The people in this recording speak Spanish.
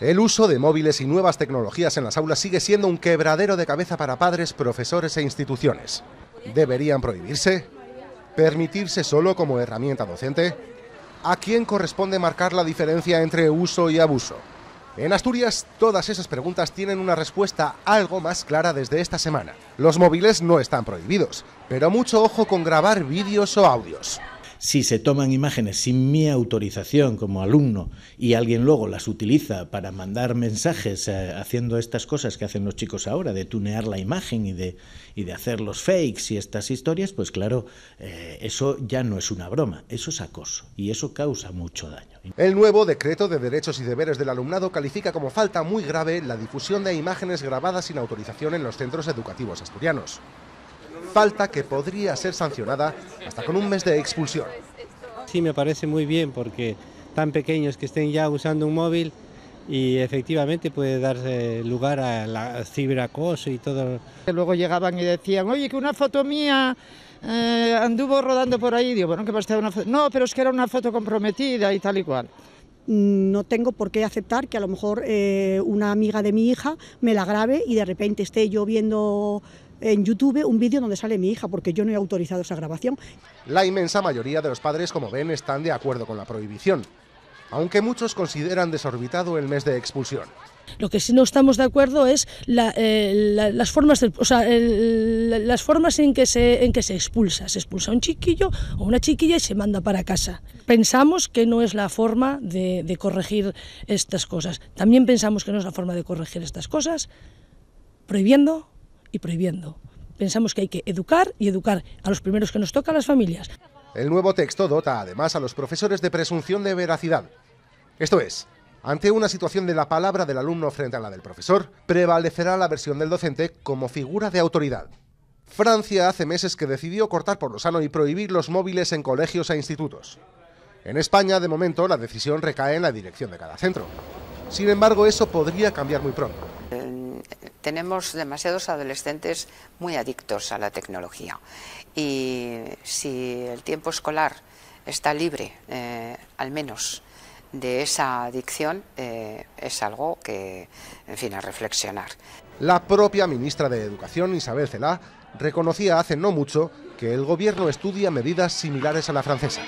El uso de móviles y nuevas tecnologías en las aulas sigue siendo un quebradero de cabeza para padres, profesores e instituciones. ¿Deberían prohibirse? ¿Permitirse solo como herramienta docente? ¿A quién corresponde marcar la diferencia entre uso y abuso? En Asturias, todas esas preguntas tienen una respuesta algo más clara desde esta semana. Los móviles no están prohibidos, pero mucho ojo con grabar vídeos o audios si se toman imágenes sin mi autorización como alumno y alguien luego las utiliza para mandar mensajes eh, haciendo estas cosas que hacen los chicos ahora, de tunear la imagen y de, y de hacer los fakes y estas historias, pues claro, eh, eso ya no es una broma, eso es acoso y eso causa mucho daño. El nuevo decreto de derechos y deberes del alumnado califica como falta muy grave la difusión de imágenes grabadas sin autorización en los centros educativos asturianos falta que podría ser sancionada hasta con un mes de expulsión. Sí, me parece muy bien porque tan pequeños que estén ya usando un móvil y efectivamente puede dar lugar a la ciberacoso y todo. Luego llegaban y decían, oye, que una foto mía eh, anduvo rodando por ahí. Digo, bueno, que una foto. No, pero es que era una foto comprometida y tal y cual. Mm, no tengo por qué aceptar que a lo mejor eh, una amiga de mi hija me la grabe y de repente esté yo viendo en YouTube un vídeo donde sale mi hija, porque yo no he autorizado esa grabación. La inmensa mayoría de los padres, como ven, están de acuerdo con la prohibición aunque muchos consideran desorbitado el mes de expulsión. Lo que sí no estamos de acuerdo es las formas, en que se en que se expulsa. Se expulsa un chiquillo o una chiquilla y se manda para casa. Pensamos que no es la forma de, de corregir estas cosas. También pensamos que no es la forma de corregir estas cosas, prohibiendo y prohibiendo. Pensamos que hay que educar y educar a los primeros que nos toca a las familias. El nuevo texto dota además a los profesores de presunción de veracidad. Esto es, ante una situación de la palabra del alumno frente a la del profesor, prevalecerá la versión del docente como figura de autoridad. Francia hace meses que decidió cortar por lo sano y prohibir los móviles en colegios e institutos. En España, de momento, la decisión recae en la dirección de cada centro. Sin embargo, eso podría cambiar muy pronto tenemos demasiados adolescentes muy adictos a la tecnología. Y si el tiempo escolar está libre, eh, al menos, de esa adicción, eh, es algo que, en fin, a reflexionar. La propia ministra de Educación, Isabel Celá, reconocía hace no mucho que el gobierno estudia medidas similares a la francesa.